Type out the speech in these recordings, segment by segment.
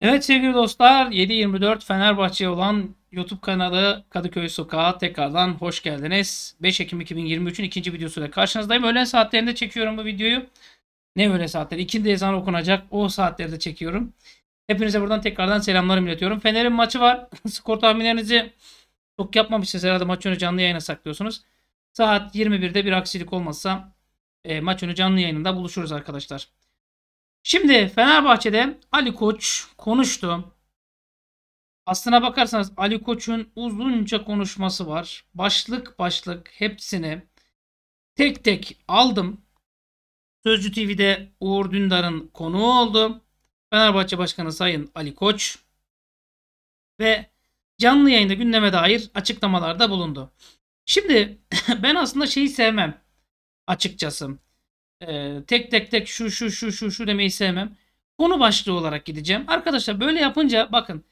Evet sevgili dostlar 7.24 Fenerbahçe olan YouTube kanalı Kadıköy Sokağı tekrardan hoş geldiniz. 5 Ekim 2023'ün ikinci videosuyla karşınızdayım. Öğlen saatlerinde çekiyorum bu videoyu. Ne öğle saatleri? İkindi ezan okunacak. O saatlerde çekiyorum. Hepinize buradan tekrardan selamlarımı iletiyorum. Fener'in maçı var. Skor tahminlerinizi çok yapmamışsınız herhalde maç önü canlı yayına saklıyorsunuz. Saat 21'de bir aksilik olmazsa e, maç önü canlı yayında buluşuruz arkadaşlar. Şimdi Fenerbahçe'de Ali Koç konuştu. Aslına bakarsanız Ali Koç'un uzunca konuşması var. Başlık başlık hepsini tek tek aldım. Sözcü TV'de Uğur Dündar'ın konuğu oldu. Fenerbahçe Başkanı Sayın Ali Koç ve canlı yayında gündeme dair açıklamalarda bulundu. Şimdi ben aslında şeyi sevmem açıkçası e, tek tek tek şu şu şu şu şu demeyi sevmem. Konu başlığı olarak gideceğim. Arkadaşlar böyle yapınca bakın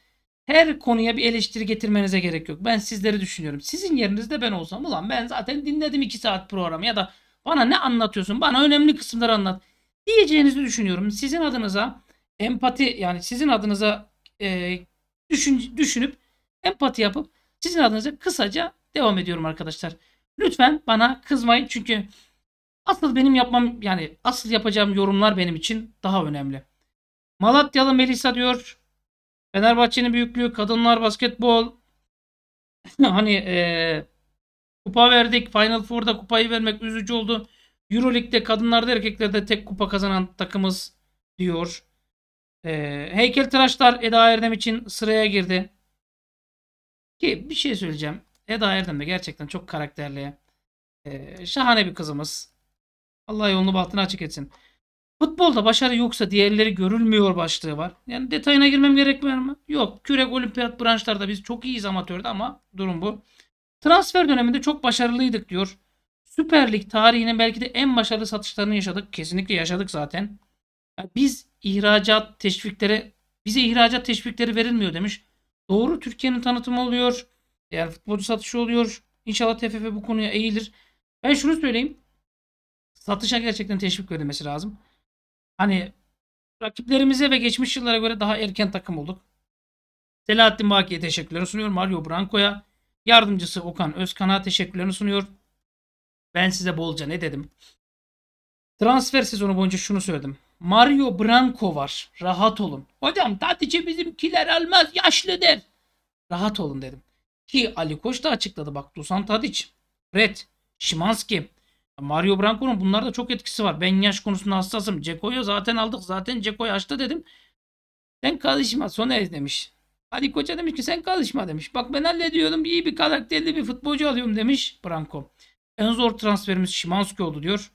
her konuya bir eleştiri getirmenize gerek yok. Ben sizleri düşünüyorum. Sizin yerinizde ben olsam ulan ben zaten dinledim 2 saat programı ya da bana ne anlatıyorsun? Bana önemli kısımları anlat. Diyeceğinizi düşünüyorum. Sizin adınıza empati yani sizin adınıza e, düşün, düşünüp empati yapıp sizin adınıza kısaca devam ediyorum arkadaşlar. Lütfen bana kızmayın çünkü Asıl benim yapmam yani asıl yapacağım yorumlar benim için daha önemli. Malatyalı Melisa diyor. Fenerbahçe'nin büyüklüğü kadınlar basketbol. hani ee, kupa verdik. Final Four'da kupayı vermek üzücü oldu. Euroleague'de kadınlarda erkeklerde tek kupa kazanan takımız diyor. E, heykeltıraşlar Eda Erdem için sıraya girdi. Ki bir şey söyleyeceğim. Eda Erdem de gerçekten çok karakterli. E, şahane bir kızımız. Allah yolunu bahtını açık etsin. Futbolda başarı yoksa diğerleri görülmüyor başlığı var. Yani detayına girmem gerekmiyor mu? Yok. Kürek olimpiyat branşlarda biz çok iyiyiz amatörde ama durum bu. Transfer döneminde çok başarılıydık diyor. Süper Lig tarihinin belki de en başarılı satışlarını yaşadık. Kesinlikle yaşadık zaten. biz ihracat teşvikleri bize ihracat teşvikleri verilmiyor demiş. Doğru Türkiye'nin tanıtımı oluyor. Yani futbolcu satışı oluyor. İnşallah TFF bu konuya eğilir. Ben şunu söyleyeyim satışa gerçekten teşvik verilmesi lazım. Hani rakiplerimize ve geçmiş yıllara göre daha erken takım olduk. Selahattin Baki'ye teşekkürlerimi sunuyor. Mario Branco'ya yardımcısı Okan Özkan'a teşekkürlerimi sunuyor. Ben size bolca ne dedim? Transfer sezonu boyunca şunu söyledim. Mario Branco var. Rahat olun. Hocam Tatiç'i bizimkiler almaz. Yaşlıdır. Rahat olun dedim. Ki Ali Koç da açıkladı bak. Dusan Tadiç, Red, Şimanski, Mario Branco'nun bunlarda çok etkisi var. Ben yaş konusunda hassasım. Ceko'yu zaten aldık. Zaten Ceko'yu açtı dedim. Sen karışma Soner demiş. Ali Koç'a demiş ki sen karışma demiş. Bak ben hallediyorum. İyi bir karakterli bir futbolcu alıyorum demiş Branco. En zor transferimiz Şimanski oldu diyor.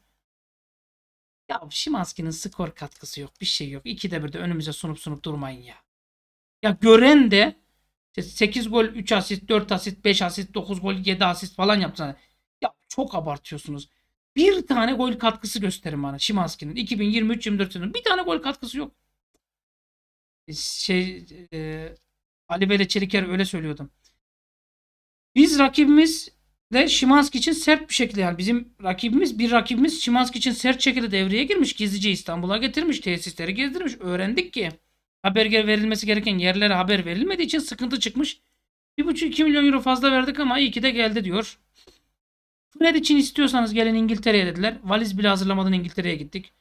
Ya Şimanski'nin skor katkısı yok. Bir şey yok. İkide bir de önümüze sunup sunup durmayın ya. Ya gören de 8 gol, 3 asist, 4 asist, 5 asist, 9 gol, 7 asist falan yaptı. Ya çok abartıyorsunuz. Bir tane gol katkısı gösterin bana Şimanski'nin. 2023-24 sezonu. Bir tane gol katkısı yok. E, şey e, Ali Beyle Çeliker öyle söylüyordum. Biz rakibimiz de Şimanski için sert bir şekilde yani bizim rakibimiz bir rakibimiz Şimanski için sert şekilde devreye girmiş. Gizlice İstanbul'a getirmiş. Tesisleri gezdirmiş. Öğrendik ki haber verilmesi gereken yerlere haber verilmediği için sıkıntı çıkmış. 1,5-2 milyon euro fazla verdik ama iyi ki de geldi diyor. Fred için istiyorsanız gelin İngiltere'ye dediler. Valiz bile hazırlamadan İngiltere'ye gittik.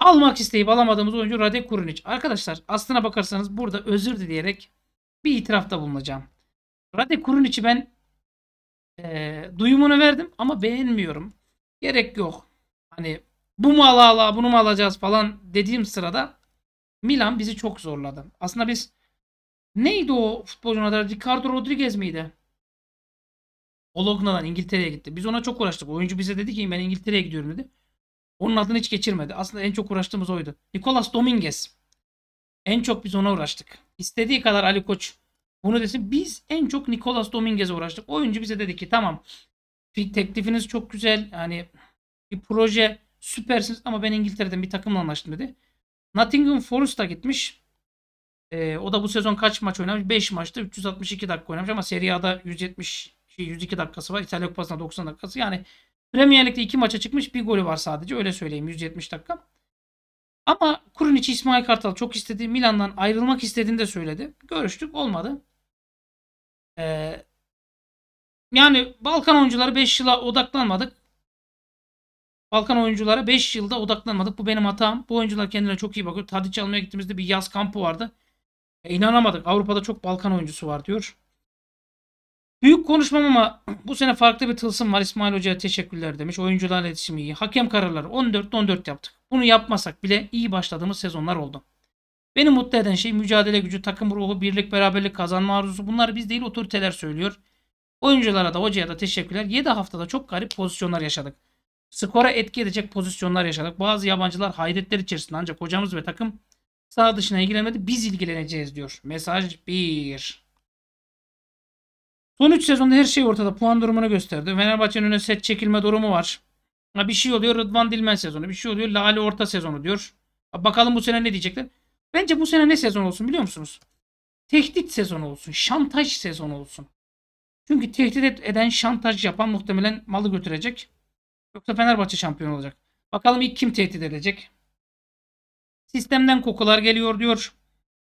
Almak isteyip alamadığımız oyuncu Radek Kurunic. Arkadaşlar aslına bakarsanız burada özür dileyerek bir itirafta bulunacağım. Radek Kurunic'i ben e, duyumunu verdim ama beğenmiyorum. Gerek yok. Hani bu mu ala ala bunu mu alacağız falan dediğim sırada Milan bizi çok zorladı. Aslında biz neydi o futbolcunun adı? Ricardo Rodriguez miydi? O İngiltere'ye gitti. Biz ona çok uğraştık. Oyuncu bize dedi ki ben İngiltere'ye gidiyorum dedi. Onun adını hiç geçirmedi. Aslında en çok uğraştığımız oydu. Nicolas Dominguez. En çok biz ona uğraştık. İstediği kadar Ali Koç bunu desin. Biz en çok Nicolas Dominguez'e uğraştık. Oyuncu bize dedi ki tamam teklifiniz çok güzel. Hani bir proje süpersiniz ama ben İngiltere'den bir takımla anlaştım dedi. Nottingham Forest'a gitmiş. Ee, o da bu sezon kaç maç oynamış? 5 maçta 362 dakika oynamış ama Serie A'da 170 şey 102 dakikası var. İtalya Kupası'nda 90 dakikası. Yani Premier Lig'de 2 maça çıkmış bir golü var sadece. Öyle söyleyeyim 170 dakika. Ama içi İsmail Kartal çok istedi. Milan'dan ayrılmak istediğini de söyledi. Görüştük olmadı. Ee, yani Balkan oyuncuları 5 yıla odaklanmadık. Balkan oyunculara 5 yılda odaklanmadık. Bu benim hatam. Bu oyuncular kendine çok iyi bakıyor. Tadiç almaya gittiğimizde bir yaz kampı vardı. E, inanamadık. Avrupa'da çok Balkan oyuncusu var diyor. Büyük konuşmam ama bu sene farklı bir tılsım var. İsmail Hoca'ya teşekkürler demiş. Oyuncular iletişimi iyi. Hakem kararları 14-14 yaptık. Bunu yapmasak bile iyi başladığımız sezonlar oldu. Beni mutlu eden şey mücadele gücü, takım ruhu, birlik, beraberlik, kazanma arzusu. Bunlar biz değil otoriteler söylüyor. Oyunculara da hocaya da teşekkürler. 7 haftada çok garip pozisyonlar yaşadık. Skora etki edecek pozisyonlar yaşadık. Bazı yabancılar hayretler içerisinde ancak hocamız ve takım sağ dışına ilgilenmedi. Biz ilgileneceğiz diyor. Mesaj 1. Son 3 sezonda her şey ortada. Puan durumunu gösterdi. Fenerbahçe'nin önüne set çekilme durumu var. bir şey oluyor Rıdvan Dilmen sezonu. Bir şey oluyor Lale Orta sezonu diyor. bakalım bu sene ne diyecekler. Bence bu sene ne sezon olsun biliyor musunuz? Tehdit sezonu olsun. Şantaj sezonu olsun. Çünkü tehdit eden şantaj yapan muhtemelen malı götürecek. Yoksa Fenerbahçe şampiyon olacak. Bakalım ilk kim tehdit edecek? Sistemden kokular geliyor diyor.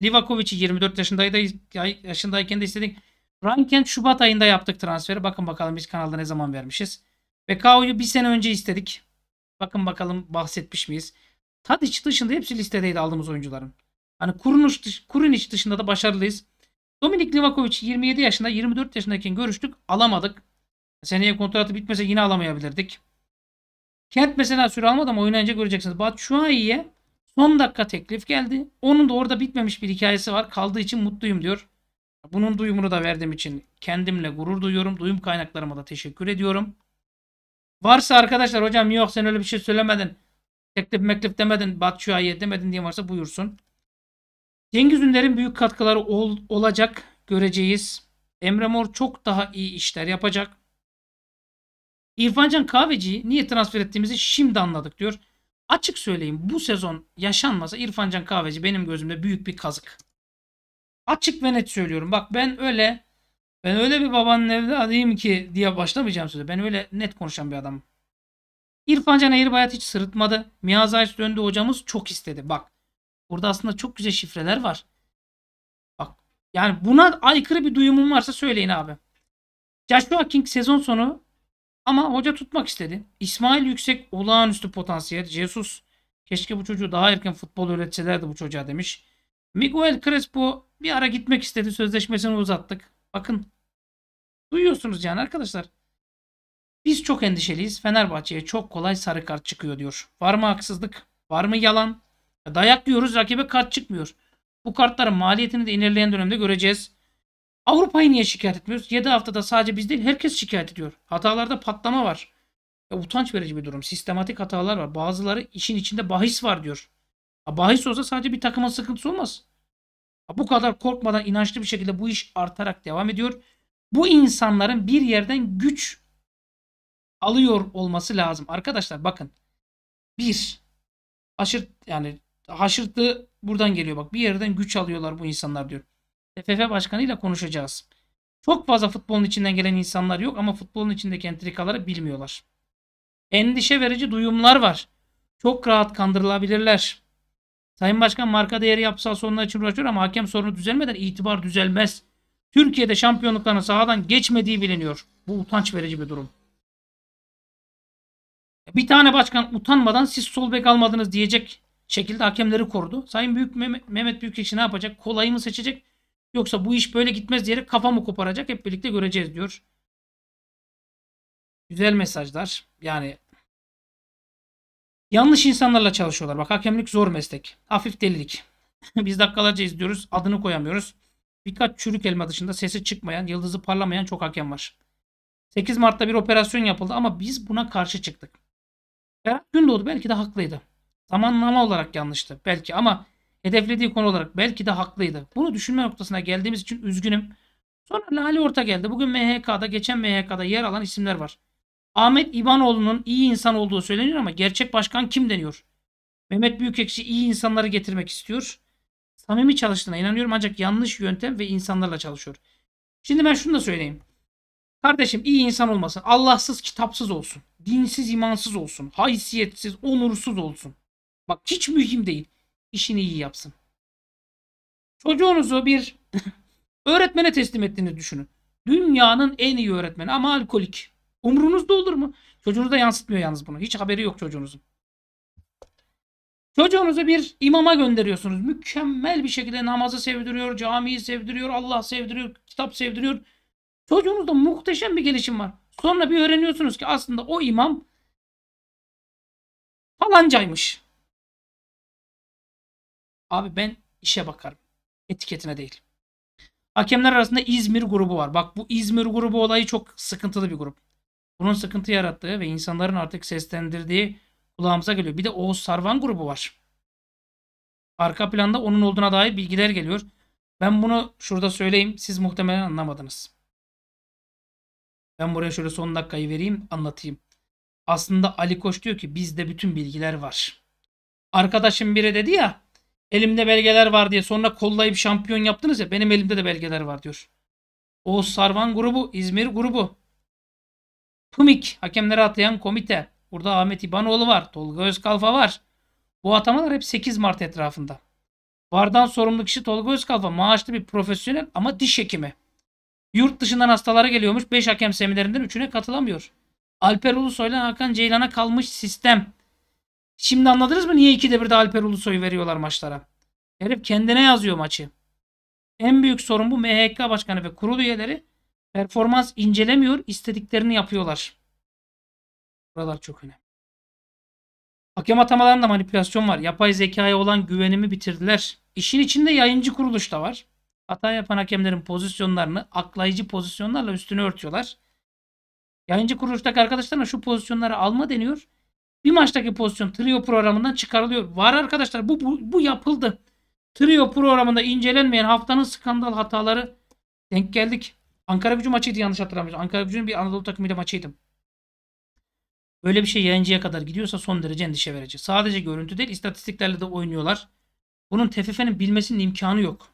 Livakovic'i 24 yaşındaydı, yaşındayken de istedik. Ranken Şubat ayında yaptık transferi. Bakın bakalım biz kanalda ne zaman vermişiz. Bekao'yu bir sene önce istedik. Bakın bakalım bahsetmiş miyiz? Tadiç dışında hepsi listedeydi aldığımız oyuncuların. Hani Kurunic, dış, Kurunic dışında da başarılıyız. Dominik Livakovic 27 yaşında 24 yaşındayken görüştük alamadık. Seneye kontratı bitmese yine alamayabilirdik. Kent mesela süre almadı ama oynayınca göreceksiniz. Batu Şuayi'ye son dakika teklif geldi. Onun da orada bitmemiş bir hikayesi var. Kaldığı için mutluyum diyor. Bunun duyumunu da verdiğim için kendimle gurur duyuyorum. Duyum kaynaklarıma da teşekkür ediyorum. Varsa arkadaşlar hocam yok sen öyle bir şey söylemedin. Teklif meklif demedin. batçı ayı demedin diye varsa buyursun. Cengiz Ünder'in büyük katkıları ol, olacak. Göreceğiz. Emre Mor çok daha iyi işler yapacak. İrfancan Kahveci'yi niye transfer ettiğimizi şimdi anladık diyor. Açık söyleyeyim bu sezon yaşanmasa İrfancan Kahveci benim gözümde büyük bir kazık. Açık ve net söylüyorum. Bak ben öyle ben öyle bir babanın evladıyım ki diye başlamayacağım söze. Ben öyle net konuşan bir adamım. İrfan Can Eğirbayat hiç sırıtmadı. Miyaz Ayç döndü hocamız çok istedi. Bak burada aslında çok güzel şifreler var. Bak yani buna aykırı bir duyumum varsa söyleyin abi. Joshua King sezon sonu ama hoca tutmak istedi. İsmail Yüksek olağanüstü potansiyel. Jesus keşke bu çocuğu daha erken futbol öğretselerdi bu çocuğa demiş. Miguel Crespo bir ara gitmek istedi. Sözleşmesini uzattık. Bakın duyuyorsunuz yani arkadaşlar. Biz çok endişeliyiz. Fenerbahçe'ye çok kolay sarı kart çıkıyor diyor. Var mı haksızlık? Var mı yalan? Dayak diyoruz rakibe kart çıkmıyor. Bu kartların maliyetini de ilerleyen dönemde göreceğiz. Avrupa'yı niye şikayet etmiyoruz? 7 haftada sadece biz değil herkes şikayet ediyor. Hatalarda patlama var. Ya, utanç verici bir durum. Sistematik hatalar var. Bazıları işin içinde bahis var diyor bahis olsa sadece bir takımın sıkıntısı olmaz. bu kadar korkmadan inançlı bir şekilde bu iş artarak devam ediyor. Bu insanların bir yerden güç alıyor olması lazım. Arkadaşlar bakın. Bir. Haşırt yani haşırtı buradan geliyor bak. Bir yerden güç alıyorlar bu insanlar diyor. TFF başkanıyla konuşacağız. Çok fazla futbolun içinden gelen insanlar yok ama futbolun içindeki entrikaları bilmiyorlar. Endişe verici duyumlar var. Çok rahat kandırılabilirler. Sayın Başkan marka değeri yapısal sorunlar için uğraşıyor ama hakem sorunu düzelmeden itibar düzelmez. Türkiye'de şampiyonlukların sahadan geçmediği biliniyor. Bu utanç verici bir durum. Bir tane başkan utanmadan siz sol bek almadınız diyecek şekilde hakemleri korudu. Sayın Büyük Mehmet, Mehmet Büyükekşi ne yapacak? Kolayı mı seçecek? Yoksa bu iş böyle gitmez diyerek mı koparacak. Hep birlikte göreceğiz diyor. Güzel mesajlar. Yani Yanlış insanlarla çalışıyorlar. Bak hakemlik zor meslek. Hafif delilik. Biz dakikalarca izliyoruz. Adını koyamıyoruz. Birkaç çürük elma dışında sesi çıkmayan, yıldızı parlamayan çok hakem var. 8 Mart'ta bir operasyon yapıldı ama biz buna karşı çıktık. Berat Gündoğdu belki de haklıydı. Zamanlama olarak yanlıştı belki ama hedeflediği konu olarak belki de haklıydı. Bunu düşünme noktasına geldiğimiz için üzgünüm. Sonra Lale Orta geldi. Bugün MHK'da, geçen MHK'da yer alan isimler var. Ahmet İvanoğlu'nun iyi insan olduğu söyleniyor ama gerçek başkan kim deniyor? Mehmet Büyükekşi iyi insanları getirmek istiyor. Samimi çalıştığına inanıyorum ancak yanlış yöntem ve insanlarla çalışıyor. Şimdi ben şunu da söyleyeyim. Kardeşim iyi insan olmasın. Allahsız, kitapsız olsun. Dinsiz, imansız olsun. Haysiyetsiz, onursuz olsun. Bak hiç mühim değil. İşini iyi yapsın. Çocuğunuzu bir öğretmene teslim ettiğini düşünün. Dünyanın en iyi öğretmeni ama alkolik. Umrunuzda olur mu? Çocuğunuz da yansıtmıyor yalnız bunu. Hiç haberi yok çocuğunuzun. Çocuğunuzu bir imama gönderiyorsunuz. Mükemmel bir şekilde namazı sevdiriyor, camiyi sevdiriyor, Allah sevdiriyor, kitap sevdiriyor. Çocuğunuzda muhteşem bir gelişim var. Sonra bir öğreniyorsunuz ki aslında o imam falancaymış. Abi ben işe bakarım. Etiketine değil. Hakemler arasında İzmir grubu var. Bak bu İzmir grubu olayı çok sıkıntılı bir grup. Bunun sıkıntı yarattığı ve insanların artık seslendirdiği kulağımıza geliyor. Bir de Oğuz Sarvan grubu var. Arka planda onun olduğuna dair bilgiler geliyor. Ben bunu şurada söyleyeyim. Siz muhtemelen anlamadınız. Ben buraya şöyle son dakikayı vereyim anlatayım. Aslında Ali Koç diyor ki bizde bütün bilgiler var. Arkadaşım biri dedi ya elimde belgeler var diye sonra kollayıp şampiyon yaptınız ya benim elimde de belgeler var diyor. O Sarvan grubu, İzmir grubu Pumik hakemleri atayan komite. Burada Ahmet İbanoğlu var. Tolga Özkalfa var. Bu atamalar hep 8 Mart etrafında. Vardan sorumlu kişi Tolga Özkalfa maaşlı bir profesyonel ama diş hekimi. Yurt dışından hastalara geliyormuş. 5 hakem seminerinden 3'üne katılamıyor. Alper Ulusoy'la Hakan Ceylan'a kalmış sistem. Şimdi anladınız mı niye ikide bir de Alper Ulusoy'u veriyorlar maçlara? Herif kendine yazıyor maçı. En büyük sorun bu MHK başkanı ve kurul üyeleri Performans incelemiyor, istediklerini yapıyorlar. Buralar çok önemli. Hakem atamalarında manipülasyon var. Yapay zekaya olan güvenimi bitirdiler. İşin içinde yayıncı kuruluş da var. Hata yapan hakemlerin pozisyonlarını aklayıcı pozisyonlarla üstüne örtüyorlar. Yayıncı kuruluştaki arkadaşlarına şu pozisyonları alma deniyor. Bir maçtaki pozisyon trio programından çıkarılıyor. Var arkadaşlar bu, bu, bu yapıldı. Trio programında incelenmeyen haftanın skandal hataları denk geldik. Ankara gücü maçıydı yanlış hatırlamıyorsam. Ankara gücünün bir Anadolu takımıyla maçıydı. Böyle bir şey yayıncıya kadar gidiyorsa son derece endişe verici. Sadece görüntü değil istatistiklerle de oynuyorlar. Bunun TFF'nin bilmesinin imkanı yok.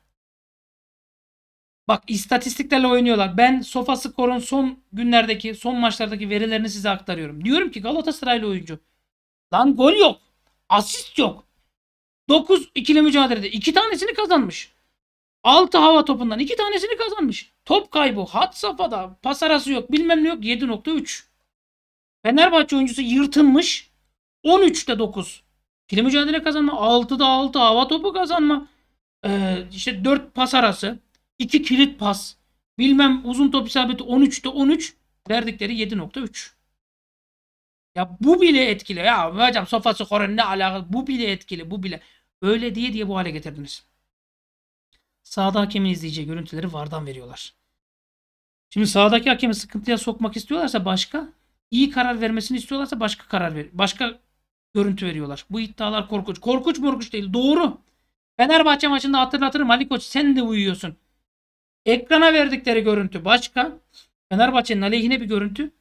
Bak istatistiklerle oynuyorlar. Ben Sofa Skor'un son günlerdeki, son maçlardaki verilerini size aktarıyorum. Diyorum ki Galatasaraylı oyuncu. Lan gol yok. Asist yok. 9 ikili mücadelede 2 tanesini kazanmış. 6 hava topundan 2 tanesini kazanmış. Top kaybı hat safhada. Pas arası yok bilmem ne yok 7.3. Fenerbahçe oyuncusu yırtılmış. 13'te 9. Kili mücadele kazanma. 6'da 6 hava topu kazanma. Ee, işte 4 pas arası. 2 kilit pas. Bilmem uzun top isabeti 13'te 13. Verdikleri 7.3. Ya bu bile etkili. Ya hocam sofası koren ne alakalı. Bu bile etkili. Bu bile. Öyle diye diye bu hale getirdiniz sahada hakemin izleyeceği görüntüleri vardan veriyorlar. Şimdi sağdaki hakemi sıkıntıya sokmak istiyorlarsa başka, iyi karar vermesini istiyorlarsa başka karar ver, başka görüntü veriyorlar. Bu iddialar korkunç. Korkunç morkuç değil. Doğru. Fenerbahçe maçında hatırlatırım Ali Koç sen de uyuyorsun. Ekrana verdikleri görüntü başka. Fenerbahçe'nin aleyhine bir görüntü.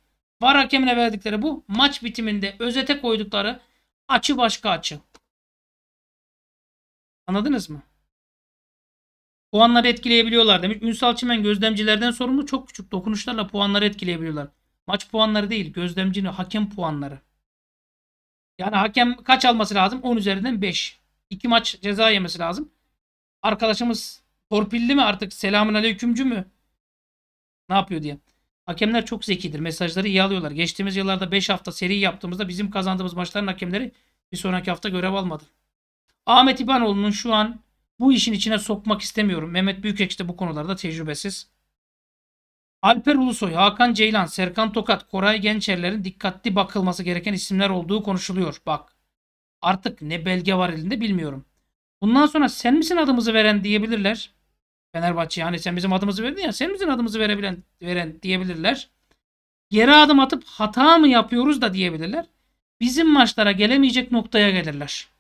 Var hakemine verdikleri bu. Maç bitiminde özete koydukları açı başka açı. Anladınız mı? Puanları etkileyebiliyorlar demiş. Ünsal Çimen gözlemcilerden sorumlu çok küçük dokunuşlarla puanları etkileyebiliyorlar. Maç puanları değil gözlemcinin hakem puanları. Yani hakem kaç alması lazım? 10 üzerinden 5. 2 maç ceza yemesi lazım. Arkadaşımız torpilli mi artık? Selamun aleykümcü mü? Ne yapıyor diye. Hakemler çok zekidir. Mesajları iyi alıyorlar. Geçtiğimiz yıllarda 5 hafta seri yaptığımızda bizim kazandığımız maçların hakemleri bir sonraki hafta görev almadı. Ahmet İbanoğlu'nun şu an bu işin içine sokmak istemiyorum. Mehmet Büyükekşi de bu konularda tecrübesiz. Alper Ulusoy, Hakan Ceylan, Serkan Tokat, Koray Gençerlerin dikkatli bakılması gereken isimler olduğu konuşuluyor. Bak artık ne belge var elinde bilmiyorum. Bundan sonra sen misin adımızı veren diyebilirler. Fenerbahçe yani sen bizim adımızı verdin ya sen misin adımızı verebilen veren diyebilirler. Geri adım atıp hata mı yapıyoruz da diyebilirler. Bizim maçlara gelemeyecek noktaya gelirler.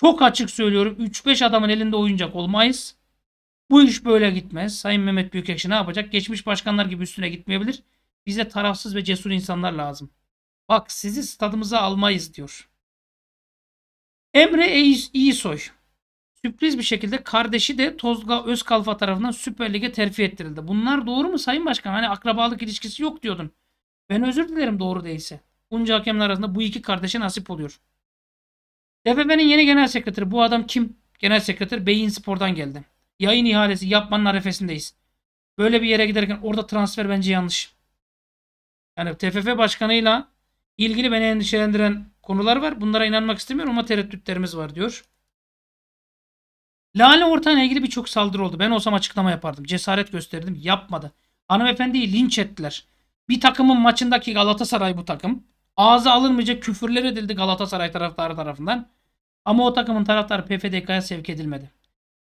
Çok açık söylüyorum 3-5 adamın elinde oyuncak olmayız. Bu iş böyle gitmez. Sayın Mehmet Büyükekşi ne yapacak? Geçmiş başkanlar gibi üstüne gitmeyebilir. Bize tarafsız ve cesur insanlar lazım. Bak sizi stadımıza almayız diyor. Emre İyisoy. Sürpriz bir şekilde kardeşi de Tozga Özkalfa tarafından Süper Lig'e terfi ettirildi. Bunlar doğru mu Sayın Başkan? Hani akrabalık ilişkisi yok diyordun. Ben özür dilerim doğru değilse. Bunca hakemler arasında bu iki kardeşe nasip oluyor. TFF'nin yeni genel sekreteri bu adam kim? Genel sekreter Beyin Spor'dan geldi. Yayın ihalesi yapmanın arefesindeyiz. Böyle bir yere giderken orada transfer bence yanlış. Yani TFF başkanıyla ilgili beni endişelendiren konular var. Bunlara inanmak istemiyorum ama tereddütlerimiz var diyor. Lale Ortay'la ilgili birçok saldırı oldu. Ben olsam açıklama yapardım. Cesaret gösterdim. Yapmadı. Hanımefendiyi linç ettiler. Bir takımın maçındaki Galatasaray bu takım. Ağza alınmayacak küfürler edildi Galatasaray taraftarı tarafından. Ama o takımın taraftarı PFDK'ya sevk edilmedi.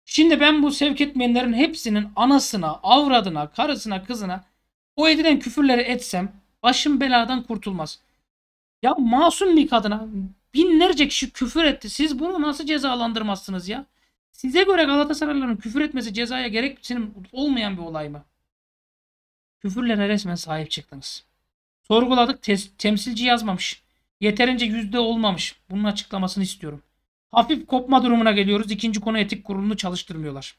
Şimdi ben bu sevk etmeyenlerin hepsinin anasına, avradına, karısına, kızına o edilen küfürleri etsem başım beladan kurtulmaz. Ya masum bir kadına binlerce kişi küfür etti. Siz bunu nasıl cezalandırmazsınız ya? Size göre Galatasaraylıların küfür etmesi cezaya gerek olmayan bir olay mı? Küfürlere resmen sahip çıktınız. Sorguladık temsilci yazmamış. Yeterince yüzde olmamış. Bunun açıklamasını istiyorum. Hafif kopma durumuna geliyoruz. İkinci konu etik kurulunu çalıştırmıyorlar.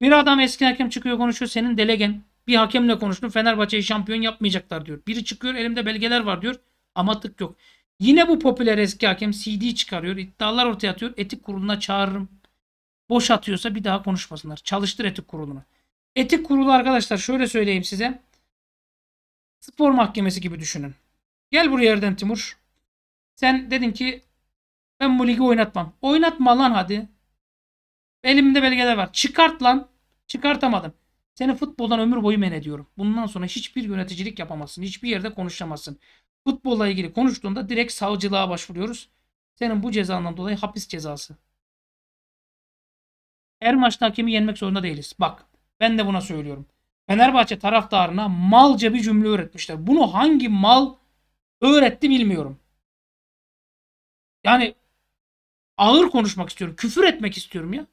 Bir adam eski hakem çıkıyor konuşuyor. Senin delegen bir hakemle konuştum. Fenerbahçe'yi şampiyon yapmayacaklar diyor. Biri çıkıyor elimde belgeler var diyor. Ama tık yok. Yine bu popüler eski hakem CD çıkarıyor. iddialar ortaya atıyor. Etik kuruluna çağırırım. Boş atıyorsa bir daha konuşmasınlar. Çalıştır etik kurulunu. Etik kurulu arkadaşlar şöyle söyleyeyim size. Spor mahkemesi gibi düşünün. Gel buraya Erdem Timur. Sen dedin ki ben bu ligi oynatmam. Oynatma lan hadi. Elimde belgeler var. Çıkart lan. Çıkartamadım. Seni futboldan ömür boyu men ediyorum. Bundan sonra hiçbir yöneticilik yapamazsın. Hiçbir yerde konuşamazsın. Futbolla ilgili konuştuğunda direkt savcılığa başvuruyoruz. Senin bu cezandan dolayı hapis cezası. Her maçta hakemi yenmek zorunda değiliz. Bak ben de buna söylüyorum. Fenerbahçe taraftarına malca bir cümle öğretmişler. Bunu hangi mal öğretti bilmiyorum. Yani Ağır konuşmak istiyorum. Küfür etmek istiyorum ya.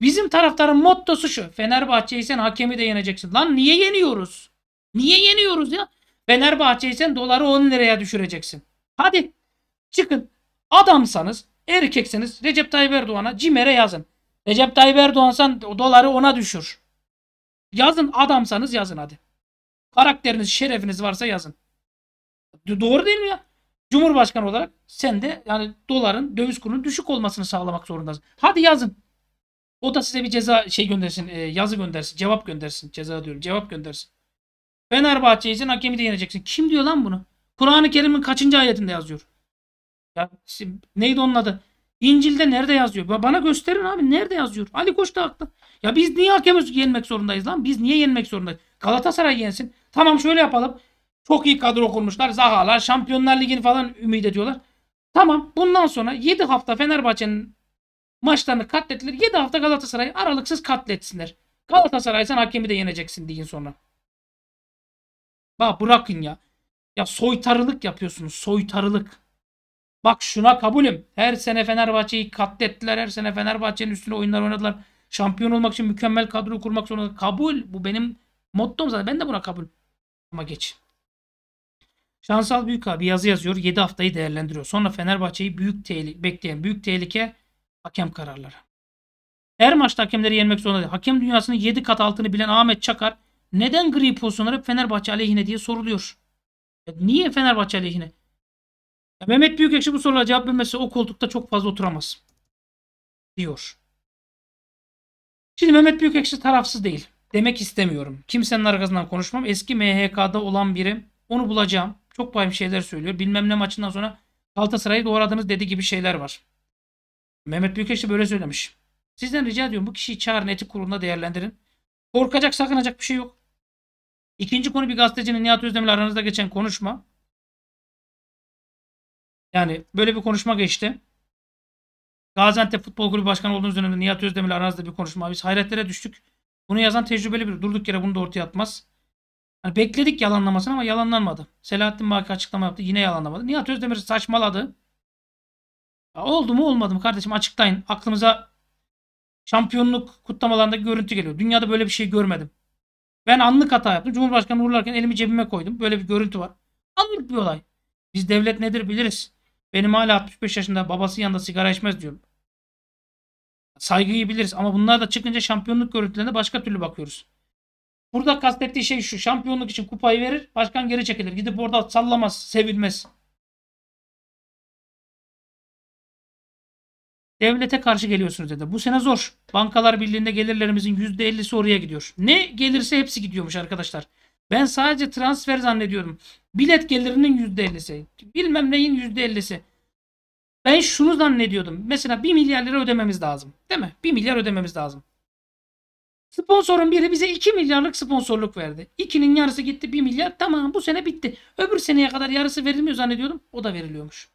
Bizim taraftarın mottosu şu. Fenerbahçe'yi sen hakemi de yeneceksin. Lan niye yeniyoruz? Niye yeniyoruz ya? Fenerbahçe'yi sen doları 10 liraya düşüreceksin. Hadi çıkın. Adamsanız, erkekseniz Recep Tayyip Erdoğan'a CİMER'e yazın. Recep Tayyip Erdoğan sen doları ona düşür. Yazın adamsanız yazın hadi. Karakteriniz, şerefiniz varsa yazın. Doğru değil mi ya? Cumhurbaşkanı olarak sen de yani doların döviz kurunun düşük olmasını sağlamak zorundasın. Hadi yazın. O da size bir ceza şey göndersin, e, yazı göndersin, cevap göndersin. Ceza diyorum, cevap göndersin. Fenerbahçe için hakemi de yeneceksin. Kim diyor lan bunu? Kur'an-ı Kerim'in kaçıncı ayetinde yazıyor? Ya neydi onun adı? İncil'de nerede yazıyor? Bana gösterin abi nerede yazıyor? Ali Koç da haklı. Ya biz niye hakemi yenmek zorundayız lan? Biz niye yenmek zorundayız? Galatasaray yensin. Tamam şöyle yapalım. Çok iyi kadro kurmuşlar. Zahalar, Şampiyonlar Ligi'ni falan ümit ediyorlar. Tamam bundan sonra 7 hafta Fenerbahçe'nin maçlarını katlettiler. 7 hafta Galatasaray'ı aralıksız katletsinler. Galatasaray sen hakemi de yeneceksin deyin sonra. Bak bırakın ya. Ya soytarılık yapıyorsunuz. Soytarılık. Bak şuna kabulüm. Her sene Fenerbahçe'yi katlettiler. Her sene Fenerbahçe'nin üstüne oyunlar oynadılar. Şampiyon olmak için mükemmel kadro kurmak zorunda. Kabul. Bu benim mottom zaten. Ben de buna kabul. Ama geç. Şansal Büyük abi yazı yazıyor. 7 haftayı değerlendiriyor. Sonra Fenerbahçe'yi büyük tehlike, bekleyen büyük tehlike hakem kararları. Her maçta hakemleri yenmek zorunda değil. Hakem dünyasının 7 kat altını bilen Ahmet Çakar neden gri pozisyonlar Fenerbahçe aleyhine diye soruluyor. Ya niye Fenerbahçe aleyhine? Ya Mehmet Büyükekşi bu sorulara cevap vermesi o koltukta çok fazla oturamaz. Diyor. Şimdi Mehmet Büyükekşi tarafsız değil. Demek istemiyorum. Kimsenin arkasından konuşmam. Eski MHK'da olan biri. Onu bulacağım. Çok vahim şeyler söylüyor. Bilmem ne maçından sonra Galatasaray'ı doğradınız dedi gibi şeyler var. Mehmet Büyükeş de böyle söylemiş. Sizden rica ediyorum bu kişiyi çağırın etik kurulunda değerlendirin. Korkacak sakınacak bir şey yok. İkinci konu bir gazetecinin Nihat Özdemir aranızda geçen konuşma. Yani böyle bir konuşma geçti. Gaziantep Futbol Kulübü Başkanı olduğunuz dönemde Nihat Özdemir aranızda bir konuşma. Biz hayretlere düştük. Bunu yazan tecrübeli bir durduk yere bunu da ortaya atmaz. Hani bekledik yalanlamasını ama yalanlanmadı. Selahattin Baki açıklama yaptı. Yine yalanlamadı. Nihat Özdemir saçmaladı. Ya oldu mu olmadı mı kardeşim açıklayın. Aklımıza şampiyonluk kutlamalarında görüntü geliyor. Dünyada böyle bir şey görmedim. Ben anlık hata yaptım. Cumhurbaşkanı vururlarken elimi cebime koydum. Böyle bir görüntü var. Anlık bir olay. Biz devlet nedir biliriz. Benim hala 65 yaşında babası yanında sigara içmez diyorum. Saygıyı biliriz ama bunlar da çıkınca şampiyonluk görüntülerine başka türlü bakıyoruz. Burada kastettiği şey şu. Şampiyonluk için kupayı verir. Başkan geri çekilir. Gidip orada sallamaz. Sevilmez. Devlete karşı geliyorsunuz dedi. Bu sene zor. Bankalar Birliği'nde gelirlerimizin %50'si oraya gidiyor. Ne gelirse hepsi gidiyormuş arkadaşlar. Ben sadece transfer zannediyorum. Bilet gelirinin %50'si. Bilmem neyin %50'si. Ben şunu zannediyordum. Mesela 1 milyar lira ödememiz lazım. Değil mi? 1 milyar ödememiz lazım. Sponsorun biri bize 2 milyarlık sponsorluk verdi. 2'nin yarısı gitti 1 milyar. Tamam bu sene bitti. Öbür seneye kadar yarısı verilmiyor zannediyordum. O da veriliyormuş.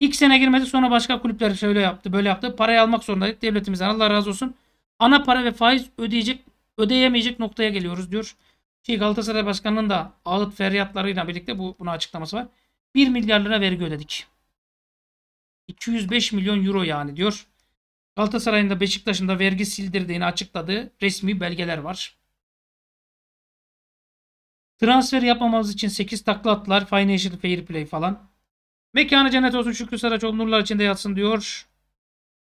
İlk sene girmedi sonra başka kulüpler şöyle yaptı böyle yaptı. Parayı almak zorundaydık devletimizden Allah razı olsun. Ana para ve faiz ödeyecek ödeyemeyecek noktaya geliyoruz diyor. Şey Galatasaray Başkanı'nın da ağıt feryatlarıyla birlikte bu buna açıklaması var. 1 milyar lira vergi ödedik. 205 milyon euro yani diyor. Galatasaray'ın da Beşiktaş'ın da vergi sildirdiğini açıkladığı resmi belgeler var. Transfer yapmamamız için 8 takla attılar. Financial Fair Play falan. Mekanı cennet olsun Şükrü Saraçoğlu nurlar içinde yatsın diyor.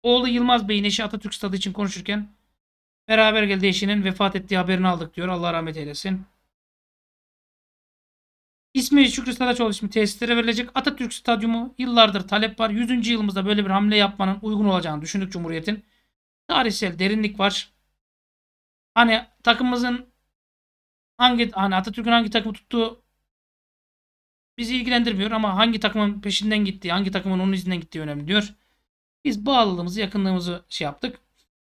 Oğlu Yılmaz Bey'in eşi Atatürk Stadı için konuşurken beraber geldi eşinin vefat ettiği haberini aldık diyor. Allah rahmet eylesin. İsmi Şükrü Saraçoğlu ismi tesislere verilecek Atatürk Stadyumu yıllardır talep var. 100. yılımızda böyle bir hamle yapmanın uygun olacağını düşündük Cumhuriyet'in. Tarihsel derinlik var. Hani takımımızın hangi hani Atatürk'ün hangi takımı tuttuğu bizi ilgilendirmiyor ama hangi takımın peşinden gittiği, hangi takımın onun izinden gittiği önemli diyor. Biz bağlılığımızı, yakınlığımızı şey yaptık.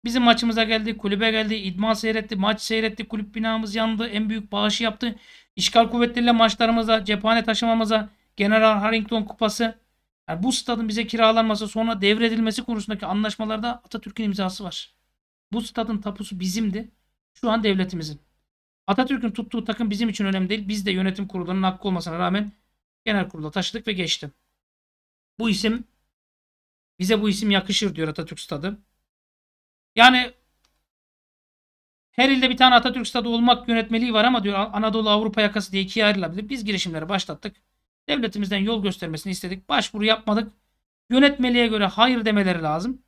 Bizim maçımıza geldi, kulübe geldi, idman seyretti, maç seyretti, kulüp binamız yandı, en büyük bağışı yaptı. İşgal kuvvetleriyle maçlarımıza, cephane taşımamıza, General Harrington kupası. Yani bu stadın bize kiralanması sonra devredilmesi konusundaki anlaşmalarda Atatürk'ün imzası var. Bu stadın tapusu bizimdi. Şu an devletimizin. Atatürk'ün tuttuğu takım bizim için önemli değil. Biz de yönetim kurulunun hakkı olmasına rağmen genel kurula taşıdık ve geçti. Bu isim bize bu isim yakışır diyor Atatürk stadı. Yani her ilde bir tane Atatürk Stadı olmak yönetmeliği var ama diyor Anadolu Avrupa yakası diye ikiye ayrılabilir. Biz girişimleri başlattık. Devletimizden yol göstermesini istedik. Başvuru yapmadık. Yönetmeliğe göre hayır demeleri lazım.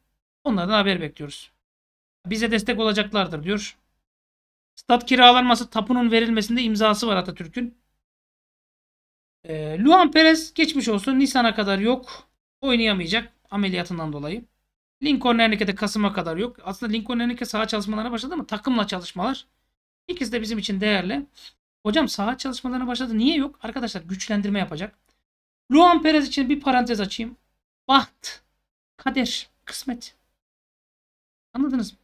Onlardan haber bekliyoruz. Bize destek olacaklardır diyor. Stat kiralanması tapunun verilmesinde imzası var Atatürk'ün. E, Luan Perez geçmiş olsun. Nisan'a kadar yok. Oynayamayacak ameliyatından dolayı. Lincoln Hernike'de Kasım'a kadar yok. Aslında Lincoln Hernike saha çalışmalarına başladı ama takımla çalışmalar. İkisi de bizim için değerli. Hocam saha çalışmalarına başladı. Niye yok? Arkadaşlar güçlendirme yapacak. Luan Perez için bir parantez açayım. Baht, kader, kısmet. Anladınız mı?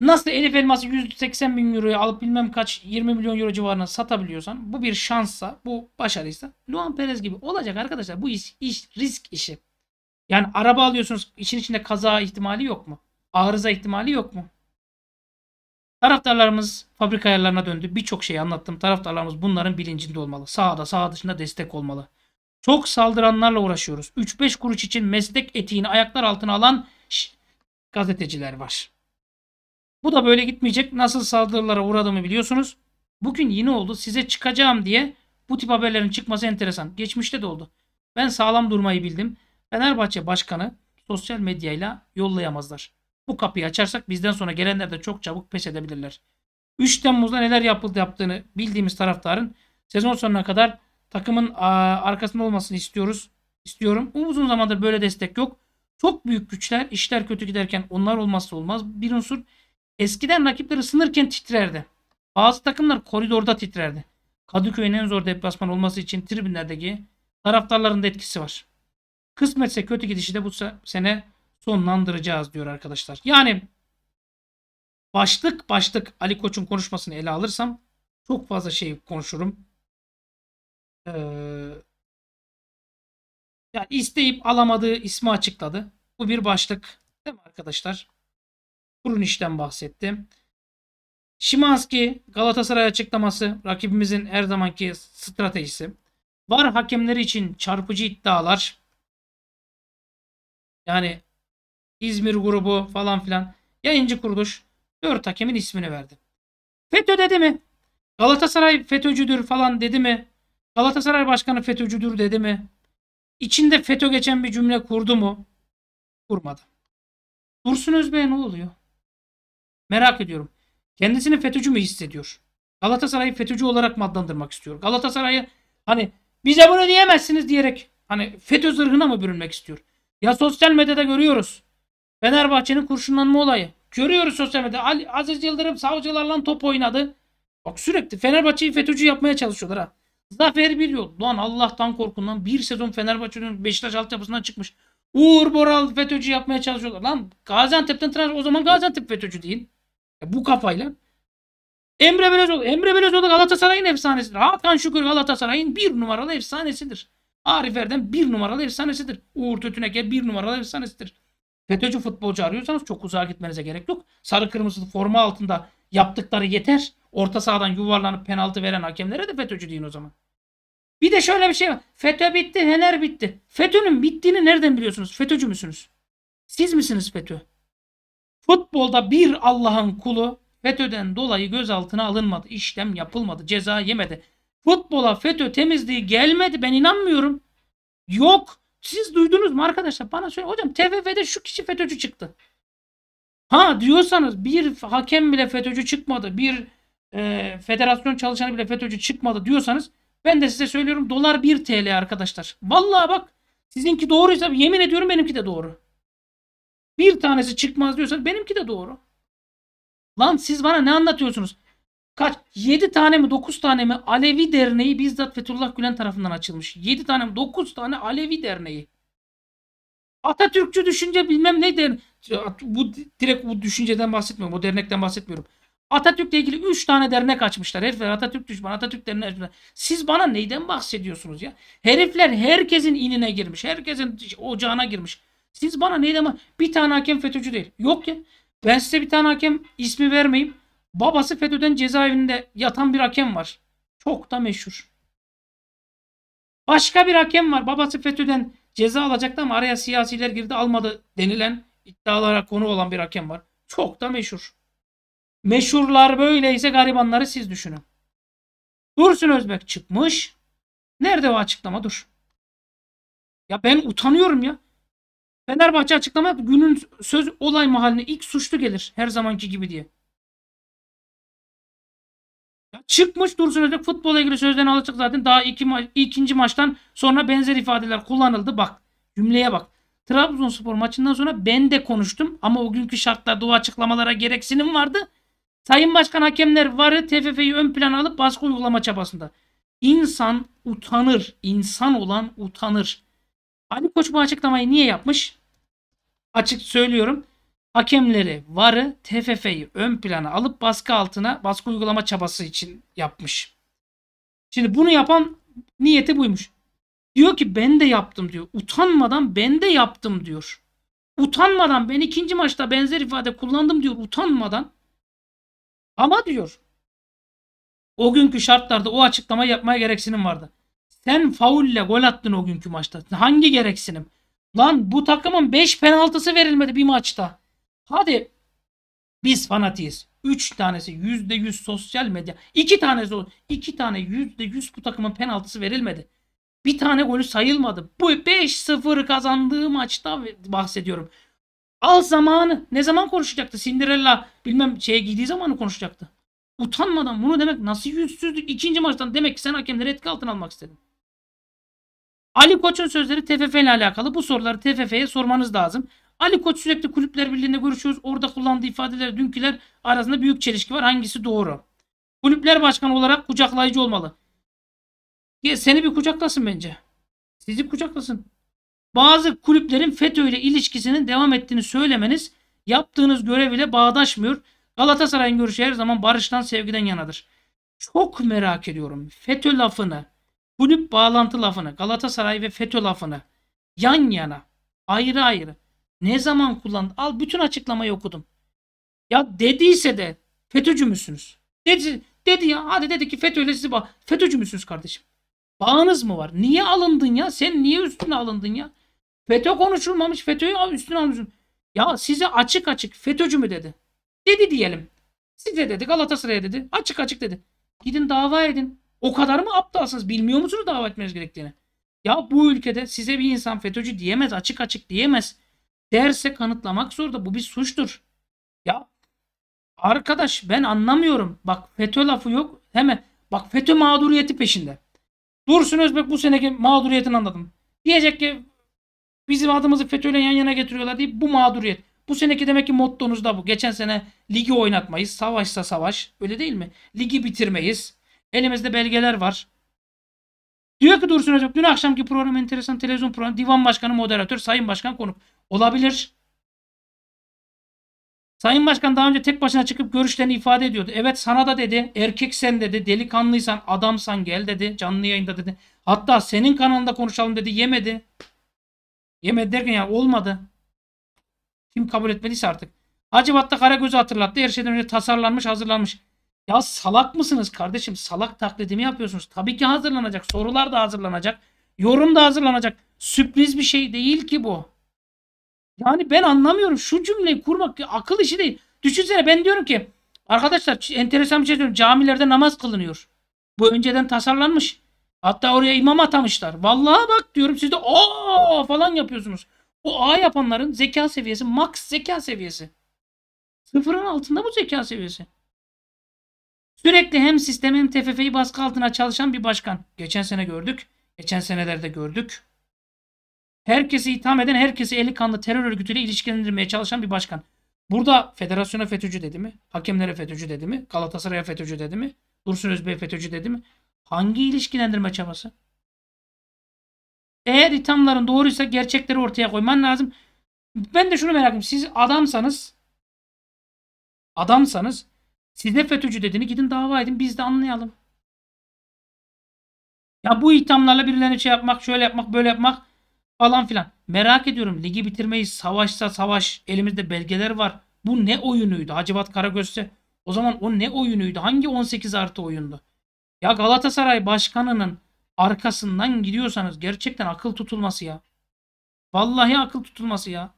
Nasıl Elif Elmas'ı 180 bin euroya alıp bilmem kaç 20 milyon euro civarına satabiliyorsan bu bir şanssa, bu başarıysa Luan Perez gibi olacak arkadaşlar. Bu iş, iş risk işi. Yani araba alıyorsunuz için içinde kaza ihtimali yok mu? Arıza ihtimali yok mu? Taraftarlarımız fabrika ayarlarına döndü. Birçok şey anlattım. Taraftarlarımız bunların bilincinde olmalı. Sağda sağ dışında destek olmalı. Çok saldıranlarla uğraşıyoruz. 3-5 kuruş için meslek etiğini ayaklar altına alan şş, gazeteciler var. Bu da böyle gitmeyecek. Nasıl saldırılara uğradığımı biliyorsunuz. Bugün yine oldu. Size çıkacağım diye bu tip haberlerin çıkması enteresan. Geçmişte de oldu. Ben sağlam durmayı bildim. Fenerbahçe Başkanı sosyal medyayla yollayamazlar. Bu kapıyı açarsak bizden sonra gelenler de çok çabuk pes edebilirler. 3 Temmuz'da neler yapıldı yaptığını bildiğimiz taraftarın sezon sonuna kadar takımın arkasında olmasını istiyoruz. İstiyorum. Uzun zamandır böyle destek yok. Çok büyük güçler işler kötü giderken onlar olmazsa olmaz bir unsur. Eskiden rakipleri sınırken titrerdi. Bazı takımlar koridorda titrerdi. Kadıköy'ün en zor deplasman olması için tribünlerdeki taraftarların da etkisi var. Kısmetse kötü gidişi de bu sene sonlandıracağız diyor arkadaşlar. Yani başlık başlık Ali Koç'un konuşmasını ele alırsam çok fazla şey konuşurum. Ee, yani isteyip alamadığı ismi açıkladı. Bu bir başlık değil mi arkadaşlar? Kurun işten bahsettim. Şimanski Galatasaray açıklaması rakibimizin her zamanki stratejisi. Var hakemleri için çarpıcı iddialar. Yani İzmir grubu falan filan. Yayıncı kuruluş dört hakemin ismini verdi. FETÖ dedi mi? Galatasaray FETÖ'cüdür falan dedi mi? Galatasaray Başkanı FETÖ'cüdür dedi mi? İçinde FETÖ geçen bir cümle kurdu mu? Kurmadı. Dursun Özbey'e ne oluyor? Merak ediyorum. Kendisini FETÖ'cü mü hissediyor? Galatasaray'ı FETÖ'cü olarak madlandırmak istiyor? Galatasaray'ı hani bize bunu diyemezsiniz diyerek hani FETÖ zırhına mı bürünmek istiyor? Ya sosyal medyada görüyoruz. Fenerbahçe'nin kurşunlanma olayı. Görüyoruz sosyal medyada. Ali, Aziz Yıldırım savcılarla top oynadı. Bak sürekli Fenerbahçe'yi FETÖ'cü yapmaya çalışıyorlar ha. Zafer bir yol. Lan Allah'tan korkun lan. Bir sezon Fenerbahçe'nin Beşiktaş altyapısından çıkmış. Uğur Boral FETÖ'cü yapmaya çalışıyorlar. Lan Gaziantep'ten transfer o zaman Gaziantep FETÖ'cü değil. Ya bu kafayla. Emre Belözoğlu, Emre Belezoğlu Galatasaray'ın efsanesidir. Hakan Şükür Galatasaray'ın bir numaralı efsanesidir. Arif Erdem bir numaralı efsanesidir. Uğur Tötüneke bir numaralı efsanesidir. FETÖ'cü futbolcu arıyorsanız çok uzağa gitmenize gerek yok. Sarı kırmızı forma altında yaptıkları yeter. Orta sahadan yuvarlanıp penaltı veren hakemlere de FETÖ'cü deyin o zaman. Bir de şöyle bir şey var. FETÖ bitti, Fener bitti. FETÖ'nün bittiğini nereden biliyorsunuz? FETÖ'cü müsünüz? Siz misiniz FETÖ? Futbolda bir Allah'ın kulu FETÖ'den dolayı gözaltına alınmadı, işlem yapılmadı, ceza yemedi. Futbola FETÖ temizliği gelmedi. Ben inanmıyorum. Yok. Siz duydunuz mu arkadaşlar? Bana söyle. Hocam TFF'de şu kişi FETÖ'cü çıktı. Ha diyorsanız bir hakem bile FETÖ'cü çıkmadı. Bir e, federasyon çalışanı bile FETÖ'cü çıkmadı diyorsanız ben de size söylüyorum dolar 1 TL arkadaşlar. Vallahi bak sizinki doğruysa yemin ediyorum benimki de doğru. Bir tanesi çıkmaz diyorsanız benimki de doğru. Lan siz bana ne anlatıyorsunuz? kaç 7 tane mi 9 tane mi Alevi derneği bizzat Fethullah Gülen tarafından açılmış. 7 tane mi 9 tane Alevi derneği. Atatürkçü düşünce bilmem ne der. Bu direkt bu düşünceden bahsetmiyorum. Bu dernekten bahsetmiyorum. Atatürk'le ilgili 3 tane dernek açmışlar. Herifler Atatürk düşman, Atatürk derneği açmışlar. Siz bana neyden bahsediyorsunuz ya? Herifler herkesin inine girmiş. Herkesin ocağına girmiş. Siz bana neyden Bir tane hakem FETÖ'cü değil. Yok ya. Ben size bir tane hakem ismi vermeyeyim. Babası FETÖ'den cezaevinde yatan bir hakem var. Çok da meşhur. Başka bir hakem var. Babası FETÖ'den ceza alacaktı ama araya siyasiler girdi almadı denilen iddialara konu olan bir hakem var. Çok da meşhur. Meşhurlar böyleyse garibanları siz düşünün. Dursun Özbek çıkmış. Nerede o açıklama dur. Ya ben utanıyorum ya. Fenerbahçe açıklama günün söz olay mahalline ilk suçlu gelir her zamanki gibi diye çıkmış Dursun Özbek futbola ilgili sözlerini alacak zaten. Daha iki ma- ikinci maçtan sonra benzer ifadeler kullanıldı. Bak cümleye bak. Trabzonspor maçından sonra ben de konuştum ama o günkü şartlarda o açıklamalara gereksinim vardı. Sayın Başkan hakemler varı TFF'yi ön plana alıp baskı uygulama çabasında. İnsan utanır. İnsan olan utanır. Ali Koç bu açıklamayı niye yapmış? Açık söylüyorum hakemleri, varı, TFF'yi ön plana alıp baskı altına baskı uygulama çabası için yapmış. Şimdi bunu yapan niyeti buymuş. Diyor ki ben de yaptım diyor. Utanmadan ben de yaptım diyor. Utanmadan ben ikinci maçta benzer ifade kullandım diyor utanmadan. Ama diyor o günkü şartlarda o açıklama yapmaya gereksinim vardı. Sen faulle gol attın o günkü maçta. Hangi gereksinim? Lan bu takımın 5 penaltısı verilmedi bir maçta. Hadi biz fanatiyiz. üç tanesi yüzde yüz sosyal medya. 2 tanesi olur. 2 tane yüzde yüz bu takımın penaltısı verilmedi. Bir tane golü sayılmadı. Bu 5-0 kazandığı maçta bahsediyorum. Al zamanı. Ne zaman konuşacaktı? Cinderella bilmem şeye giydiği zamanı konuşacaktı. Utanmadan bunu demek nasıl yüzsüzlük? ikinci maçtan demek ki sen hakemleri etki altına almak istedin. Ali Koç'un sözleri TFF ile alakalı. Bu soruları TFF'ye sormanız lazım. Ali Koç sürekli kulüpler birliğinde görüşüyoruz. Orada kullandığı ifadeler dünküler arasında büyük çelişki var. Hangisi doğru? Kulüpler başkanı olarak kucaklayıcı olmalı. Ya seni bir kucaklasın bence. Sizi kucaklasın. Bazı kulüplerin FETÖ ile ilişkisinin devam ettiğini söylemeniz yaptığınız görev ile bağdaşmıyor. Galatasaray'ın görüşü her zaman barıştan sevgiden yanadır. Çok merak ediyorum. FETÖ lafını, kulüp bağlantı lafını, Galatasaray ve FETÖ lafını yan yana, ayrı ayrı ne zaman kullandı? Al bütün açıklamayı okudum. Ya dediyse de FETÖ'cü müsünüz? Dedi, dedi ya hadi dedi ki FETÖ'yle sizi bağ... FETÖ'cü müsünüz kardeşim? Bağınız mı var? Niye alındın ya? Sen niye üstüne alındın ya? FETÖ konuşulmamış FETÖ'yü üstüne almışsın. Ya size açık açık FETÖ'cü mü dedi? Dedi diyelim. Size dedi Galatasaray'a dedi. Açık açık dedi. Gidin dava edin. O kadar mı aptalsınız? Bilmiyor musunuz dava etmeniz gerektiğini? Ya bu ülkede size bir insan FETÖ'cü diyemez. Açık açık diyemez derse kanıtlamak zorunda. Bu bir suçtur. Ya arkadaş ben anlamıyorum. Bak FETÖ lafı yok. Hemen bak FETÖ mağduriyeti peşinde. Dursun Özbek bu seneki mağduriyetini anladım. Diyecek ki bizim adımızı FETÖ'yle yan yana getiriyorlar deyip bu mağduriyet. Bu seneki demek ki mottonuz da bu. Geçen sene ligi oynatmayız. Savaşsa savaş. Öyle değil mi? Ligi bitirmeyiz. Elimizde belgeler var. Diyor ki Dursun Özbek dün akşamki program enteresan televizyon programı divan başkanı moderatör sayın başkan konuk olabilir. Sayın Başkan daha önce tek başına çıkıp görüşlerini ifade ediyordu. Evet sana da dedi, erkeksen dedi, delikanlıysan, adamsan gel dedi, canlı yayında dedi. Hatta senin kanalında konuşalım dedi, yemedi. Yemedi derken yani olmadı. Kim kabul etmediyse artık. Hacivat'ta Karagöz'ü hatırlattı. Her şeyden önce tasarlanmış, hazırlanmış. Ya salak mısınız kardeşim? Salak taklidimi yapıyorsunuz. Tabii ki hazırlanacak. Sorular da hazırlanacak. Yorum da hazırlanacak. Sürpriz bir şey değil ki bu. Yani ben anlamıyorum. Şu cümleyi kurmak akıl işi değil. Düşünsene ben diyorum ki arkadaşlar enteresan bir şey diyorum. Camilerde namaz kılınıyor. Bu önceden tasarlanmış. Hatta oraya imam atamışlar. Vallahi bak diyorum siz de o falan yapıyorsunuz. O A yapanların zeka seviyesi max zeka seviyesi. Sıfırın altında bu zeka seviyesi. Sürekli hem sistem hem TFF'yi baskı altına çalışan bir başkan. Geçen sene gördük. Geçen senelerde gördük herkesi itham eden, herkesi eli kanlı terör örgütüyle ilişkilendirmeye çalışan bir başkan. Burada federasyona FETÖ'cü dedi mi? Hakemlere FETÖ'cü dedi mi? Galatasaray'a FETÖ'cü dedi mi? Dursun Özbey FETÖ'cü dedi mi? Hangi ilişkilendirme çabası? Eğer ithamların doğruysa gerçekleri ortaya koyman lazım. Ben de şunu merak ediyorum. Siz adamsanız adamsanız size FETÖ'cü dediğini gidin dava edin biz de anlayalım. Ya bu ithamlarla birilerine şey yapmak, şöyle yapmak, böyle yapmak falan filan. Merak ediyorum ligi bitirmeyi savaşsa savaş elimizde belgeler var. Bu ne oyunuydu Hacivat Karagöz'te? O zaman o ne oyunuydu? Hangi 18 artı oyundu? Ya Galatasaray başkanının arkasından gidiyorsanız gerçekten akıl tutulması ya. Vallahi akıl tutulması ya.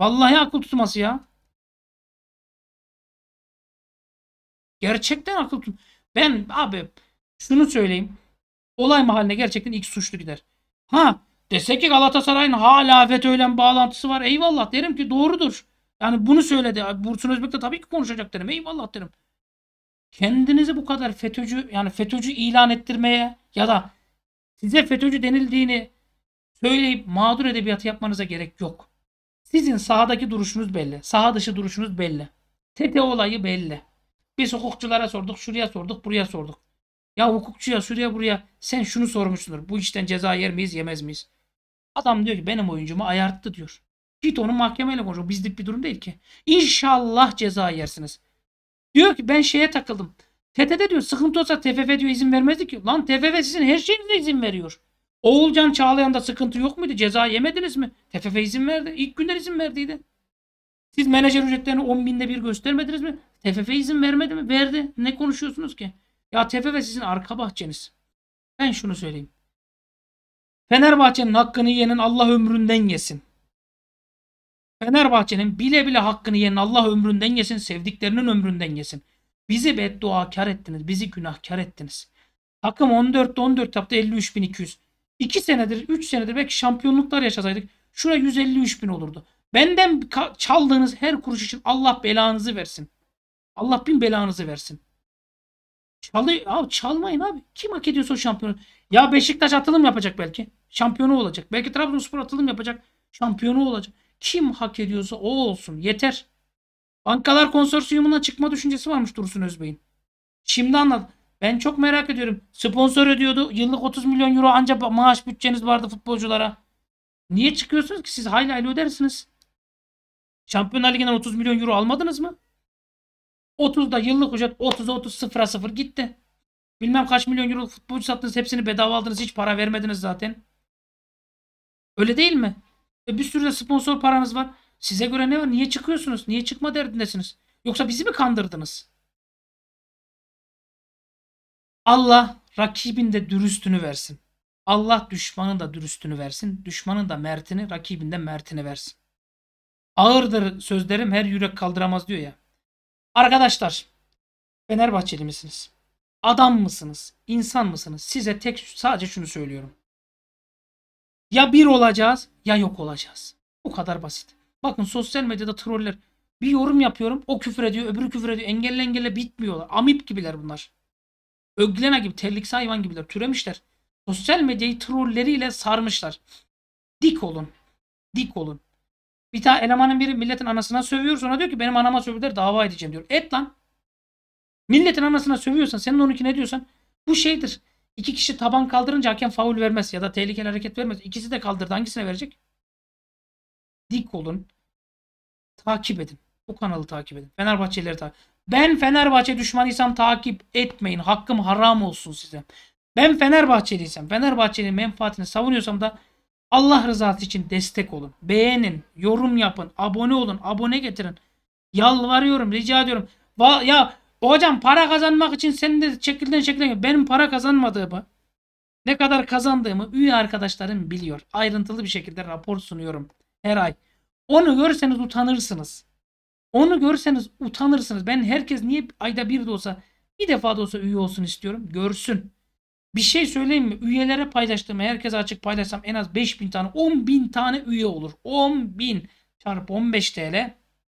Vallahi akıl tutulması ya. Gerçekten akıl tut. Ben abi şunu söyleyeyim. Olay mahalline gerçekten ilk suçlu gider. Ha dese ki Galatasaray'ın hala FETÖ'yle bağlantısı var. Eyvallah derim ki doğrudur. Yani bunu söyledi. Bursun Özbek de tabii ki konuşacak derim. Eyvallah derim. Kendinizi bu kadar FETÖ'cü yani FETÖ'cü ilan ettirmeye ya da size FETÖ'cü denildiğini söyleyip mağdur edebiyatı yapmanıza gerek yok. Sizin sahadaki duruşunuz belli. Saha dışı duruşunuz belli. TT olayı belli. Biz hukukçulara sorduk, şuraya sorduk, buraya sorduk. Ya hukukçuya şuraya buraya sen şunu sormuşsundur. Bu işten ceza yer miyiz yemez miyiz? Adam diyor ki benim oyuncumu ayarttı diyor. Git onu mahkemeyle konuşuyor. Bizlik bir durum değil ki. İnşallah ceza yersiniz. Diyor ki ben şeye takıldım. TTT diyor sıkıntı olsa TFF diyor izin vermezdi ki. Lan TFF sizin her şeyinize izin veriyor. Oğulcan Çağlayan'da sıkıntı yok muydu? Ceza yemediniz mi? TFF izin verdi. İlk günden izin verdiydi. Siz menajer ücretlerini 10 binde bir göstermediniz mi? TFF izin vermedi mi? Verdi. Ne konuşuyorsunuz ki? Ya TFF sizin arka bahçeniz. Ben şunu söyleyeyim. Fenerbahçe'nin hakkını yenen Allah ömründen yesin. Fenerbahçe'nin bile bile hakkını yenen Allah ömründen yesin. Sevdiklerinin ömründen yesin. Bizi beddua kar ettiniz. Bizi günahkar ettiniz. Takım 14'te 14 yaptı 53.200. 2 senedir 3 senedir belki şampiyonluklar yaşasaydık şuraya 153.000 olurdu. Benden çaldığınız her kuruş için Allah belanızı versin. Allah bin belanızı versin. Çalı abi çalmayın abi. Kim hak ediyorsa o şampiyonu. Ya Beşiktaş atılım yapacak belki. Şampiyonu olacak. Belki Trabzonspor atılım yapacak. Şampiyonu olacak. Kim hak ediyorsa o olsun. Yeter. Bankalar konsorsiyumundan çıkma düşüncesi varmış Dursun Özbey'in. Şimdi anladım. Ben çok merak ediyorum. Sponsor ödüyordu. Yıllık 30 milyon euro ancak maaş bütçeniz vardı futbolculara. Niye çıkıyorsunuz ki? Siz hayli hayli ödersiniz. Şampiyonlar Ligi'nden 30 milyon euro almadınız mı? 30'da yıllık ücret 30 30 sıfıra 0 gitti. Bilmem kaç milyon euro futbolcu sattınız hepsini bedava aldınız hiç para vermediniz zaten. Öyle değil mi? E bir sürü de sponsor paranız var. Size göre ne var? Niye çıkıyorsunuz? Niye çıkma derdindesiniz? Yoksa bizi mi kandırdınız? Allah rakibinde dürüstünü versin. Allah düşmanın da dürüstünü versin. Düşmanın da mertini, rakibinde mertini versin. Ağırdır sözlerim her yürek kaldıramaz diyor ya. Arkadaşlar Fenerbahçeli misiniz? Adam mısınız? İnsan mısınız? Size tek sadece şunu söylüyorum. Ya bir olacağız ya yok olacağız. Bu kadar basit. Bakın sosyal medyada troller bir yorum yapıyorum. O küfür ediyor, öbürü küfür ediyor. Engelle engelle bitmiyorlar. Amip gibiler bunlar. Öglena gibi, terliksi hayvan gibiler. Türemişler. Sosyal medyayı trolleriyle sarmışlar. Dik olun. Dik olun. Bir tane elemanın biri milletin anasına sövüyor sonra diyor ki benim anama sövdüler dava edeceğim diyor. Et lan. Milletin anasına sövüyorsan senin onunki ne diyorsan bu şeydir. İki kişi taban kaldırınca hakem faul vermez ya da tehlikeli hareket vermez. İkisi de kaldırdı hangisine verecek? Dik olun. Takip edin. Bu kanalı takip edin. Fenerbahçelileri takip Ben Fenerbahçe düşmanıysam takip etmeyin. Hakkım haram olsun size. Ben Fenerbahçeliysem, Fenerbahçe'nin menfaatini savunuyorsam da Allah rızası için destek olun. Beğenin, yorum yapın, abone olun, abone getirin. Yalvarıyorum, rica ediyorum. Va ya hocam para kazanmak için senin de çekildiğin şekilden benim para kazanmadığımı ne kadar kazandığımı üye arkadaşlarım biliyor. Ayrıntılı bir şekilde rapor sunuyorum her ay. Onu görseniz utanırsınız. Onu görseniz utanırsınız. Ben herkes niye ayda bir de olsa bir defa da olsa üye olsun istiyorum. Görsün. Bir şey söyleyeyim mi? Üyelere paylaştığımı herkese açık paylaşsam en az 5000 tane 10.000 tane üye olur. 10.000 çarpı 15 TL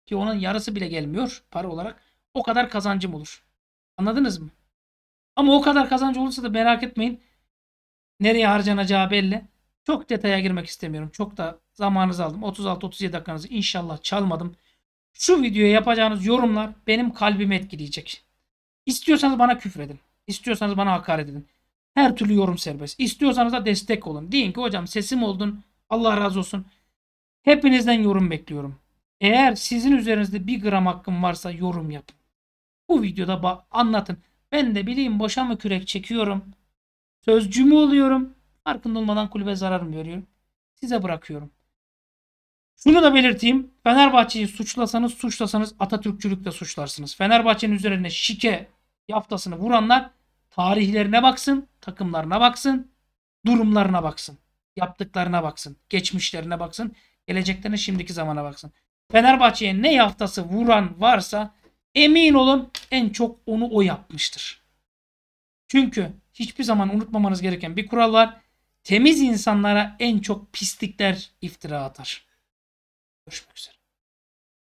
ki onun yarısı bile gelmiyor para olarak. O kadar kazancım olur. Anladınız mı? Ama o kadar kazancı olursa da merak etmeyin. Nereye harcanacağı belli. Çok detaya girmek istemiyorum. Çok da zamanınızı aldım. 36-37 dakikanızı inşallah çalmadım. Şu videoya yapacağınız yorumlar benim kalbimi etkileyecek. İstiyorsanız bana küfredin. İstiyorsanız bana hakaret edin. Her türlü yorum serbest. İstiyorsanız da destek olun. Deyin ki hocam sesim oldun. Allah razı olsun. Hepinizden yorum bekliyorum. Eğer sizin üzerinizde bir gram hakkım varsa yorum yapın. Bu videoda anlatın. Ben de bileyim boşa mı kürek çekiyorum. Sözcü mü oluyorum? Farkında olmadan kulübe zarar mı veriyorum? Size bırakıyorum. Şunu da belirteyim. Fenerbahçe'yi suçlasanız suçlasanız Atatürkçülükle suçlarsınız. Fenerbahçe'nin üzerine şike yaftasını vuranlar Tarihlerine baksın, takımlarına baksın, durumlarına baksın, yaptıklarına baksın, geçmişlerine baksın, geleceklerine şimdiki zamana baksın. Fenerbahçe'ye ne yaftası vuran varsa emin olun en çok onu o yapmıştır. Çünkü hiçbir zaman unutmamanız gereken bir kural var. Temiz insanlara en çok pislikler iftira atar. Görüşmek üzere.